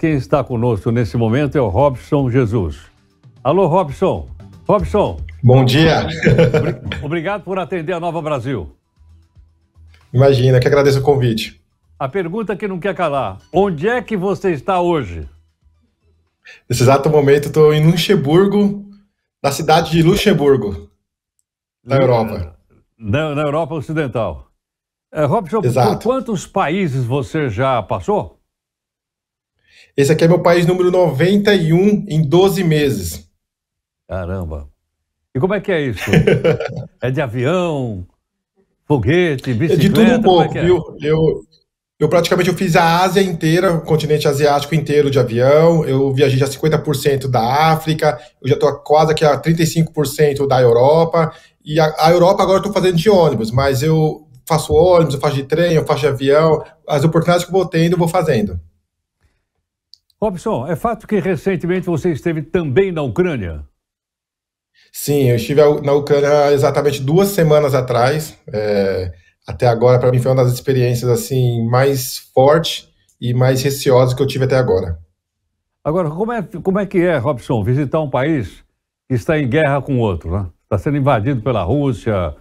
Quem está conosco nesse momento é o Robson Jesus. Alô, Robson. Robson. Bom dia. Obrigado por atender a Nova Brasil. Imagina, que agradeço o convite. A pergunta que não quer calar: onde é que você está hoje? Nesse exato momento, estou em Luxemburgo, na cidade de Luxemburgo, na Europa. Na, na Europa Ocidental. É, Robson, Exato. por quantos países você já passou? Esse aqui é meu país número 91 em 12 meses. Caramba. E como é que é isso? é de avião, foguete, bicicleta? É de tudo um é pouco, é é? viu? Eu, eu praticamente eu fiz a Ásia inteira, o continente asiático inteiro de avião. Eu viajei já 50% da África, eu já estou quase aqui a 35% da Europa. E a, a Europa agora eu estou fazendo de ônibus, mas eu faço ônibus, eu faço de trem, eu faço de avião. As oportunidades que eu vou tendo, eu vou fazendo. Robson, é fato que recentemente você esteve também na Ucrânia? Sim, eu estive na Ucrânia exatamente duas semanas atrás. É, até agora, para mim, foi uma das experiências assim mais forte e mais receosas que eu tive até agora. Agora, como é, como é que é, Robson, visitar um país que está em guerra com outro, né? Está sendo invadido pela Rússia.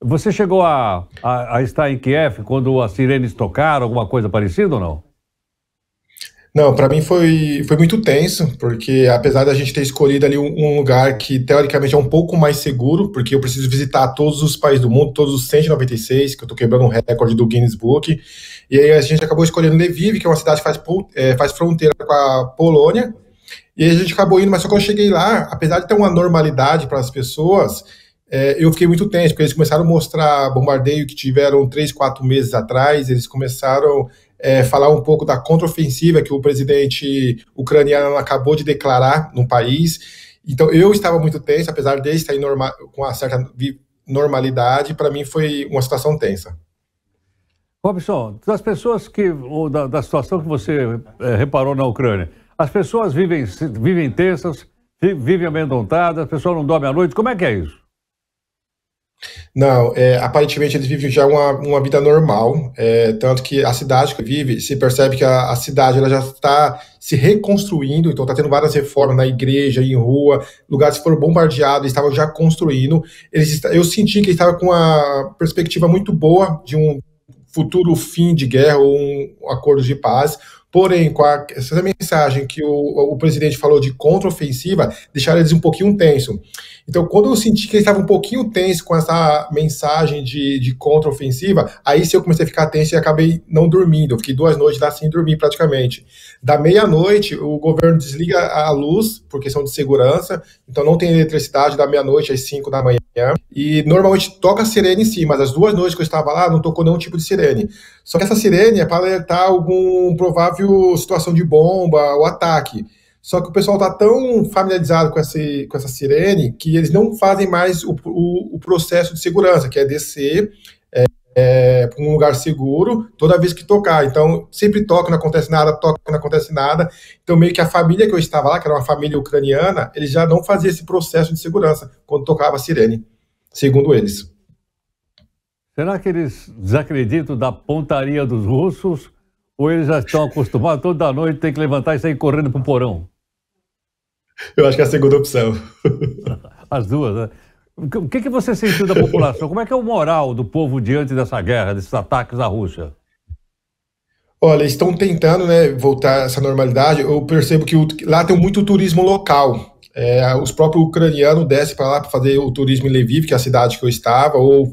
Você chegou a, a, a estar em Kiev quando as sirenes tocaram, alguma coisa parecida ou não? Não, para mim foi, foi muito tenso, porque apesar da gente ter escolhido ali um, um, lugar que teoricamente é um pouco mais seguro, porque eu preciso visitar todos os países do mundo, todos os 196, que eu tô quebrando um recorde do Guinness Book, e aí a gente acabou escolhendo Lviv, que é uma cidade que faz, é, faz fronteira com a Polônia, e aí a gente acabou indo, mas só que eu cheguei lá, apesar de ter uma normalidade para as pessoas, é, eu fiquei muito tenso, porque eles começaram a mostrar bombardeio que tiveram três, quatro meses atrás, eles começaram é, falar um pouco da contraofensiva que o presidente ucraniano acabou de declarar no país. Então, eu estava muito tenso, apesar de estar norma- com uma certa normalidade, para mim foi uma situação tensa. Robson, das pessoas que, ou da, da situação que você é, reparou na Ucrânia, as pessoas vivem, vivem tensas, vivem amedrontadas, as pessoas não dormem à noite, como é que é isso? Não, é, aparentemente eles vivem já uma, uma vida normal, é, tanto que a cidade que vive, se percebe que a, a cidade ela já está se reconstruindo, então está tendo várias reformas na igreja, em rua, lugares que foram bombardeados, estavam já construindo. Eles, eu senti que estava com uma perspectiva muito boa de um futuro fim de guerra ou um acordo de paz, Porém, com a, essa mensagem que o, o presidente falou de contraofensiva, deixaram eles um pouquinho tenso. Então, quando eu senti que ele estava um pouquinho tenso com essa mensagem de, de contraofensiva, aí sim eu comecei a ficar tenso e acabei não dormindo. Eu fiquei duas noites lá sem dormir praticamente. Da meia-noite, o governo desliga a luz por questão de segurança, então não tem eletricidade da meia-noite às cinco da manhã. E normalmente toca sirene em si, mas as duas noites que eu estava lá não tocou nenhum tipo de sirene. Só que essa sirene é para alertar algum provável situação de bomba ou ataque. Só que o pessoal está tão familiarizado com, esse, com essa sirene que eles não fazem mais o, o, o processo de segurança, que é descer é, é, para um lugar seguro toda vez que tocar. Então, sempre toca, não acontece nada, toca, não acontece nada. Então, meio que a família que eu estava lá, que era uma família ucraniana, eles já não faziam esse processo de segurança quando tocava a sirene, segundo eles. Será que eles desacreditam da pontaria dos russos? Ou eles já estão acostumados toda noite tem que levantar e sair correndo para o porão? Eu acho que é a segunda opção. As duas, né? O que, é que você sentiu da população? Como é que é o moral do povo diante dessa guerra, desses ataques à Rússia? Olha, estão tentando né, voltar essa normalidade. Eu percebo que o, lá tem muito turismo local. É, os próprios ucranianos descem para lá para fazer o turismo em Lviv, que é a cidade que eu estava, ou,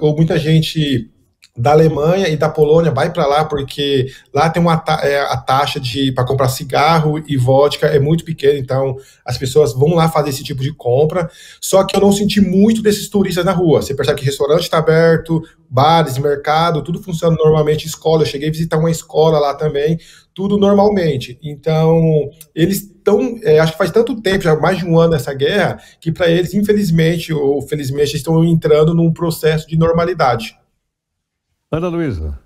ou muita gente da Alemanha e da Polônia, vai para lá porque lá tem uma ta é, a taxa de para comprar cigarro e vodka é muito pequena, então as pessoas vão lá fazer esse tipo de compra. Só que eu não senti muito desses turistas na rua. Você percebe que restaurante está aberto, bares, mercado, tudo funciona normalmente. Escola, eu cheguei a visitar uma escola lá também, tudo normalmente. Então eles estão, é, acho que faz tanto tempo, já mais de um ano essa guerra, que para eles, infelizmente ou felizmente, estão entrando num processo de normalidade. Ana Luísa.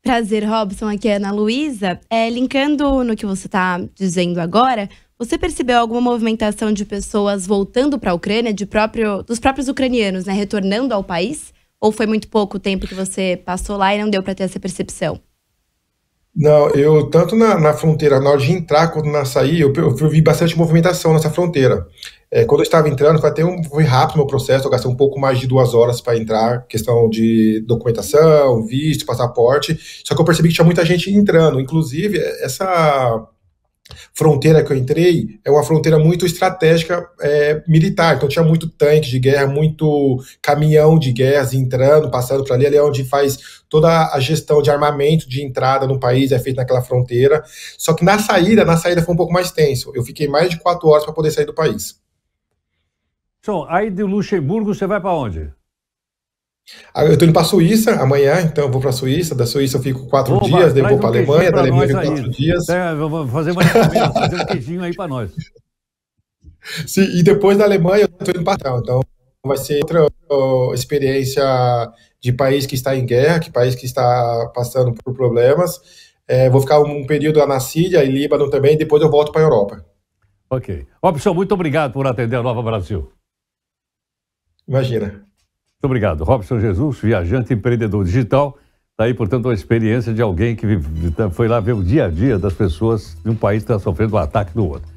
Prazer, Robson. Aqui é Ana Luísa. É, linkando no que você está dizendo agora, você percebeu alguma movimentação de pessoas voltando para a Ucrânia, de próprio, dos próprios ucranianos, né, retornando ao país? Ou foi muito pouco o tempo que você passou lá e não deu para ter essa percepção? Não, eu tanto na, na fronteira, na hora de entrar quanto na sair, eu, eu, eu vi bastante movimentação nessa fronteira. É, quando eu estava entrando, até um, foi rápido meu processo, eu gastei um pouco mais de duas horas para entrar, questão de documentação, visto, passaporte. Só que eu percebi que tinha muita gente entrando. Inclusive, é, essa fronteira que eu entrei é uma fronteira muito estratégica é, militar. Então tinha muito tanque de guerra, muito caminhão de guerras entrando, passando para ali, ali é onde faz toda a gestão de armamento de entrada no país é feita naquela fronteira. Só que na saída, na saída foi um pouco mais tenso. Eu fiquei mais de quatro horas para poder sair do país. João, aí de Luxemburgo você vai para onde? Ah, eu estou indo para a Suíça amanhã, então eu vou para a Suíça. Da Suíça eu fico quatro Opa, dias, daí vou para a Alemanha, da Alemanha eu fico aí. quatro dias. vou fazer uma fazer um queijinho aí para nós. Sim, e depois da Alemanha eu estou indo para então vai ser outra experiência de país que está em guerra, que país que está passando por problemas. É, vou ficar um, período lá na Síria e Líbano também, depois eu volto para a Europa. Ok. Robson, muito obrigado por atender a Nova Brasil. Imagina. Muito obrigado. Robson Jesus, viajante empreendedor digital. Está aí, portanto, a experiência de alguém que foi lá ver o dia a dia das pessoas de um país que está sofrendo o um ataque do outro.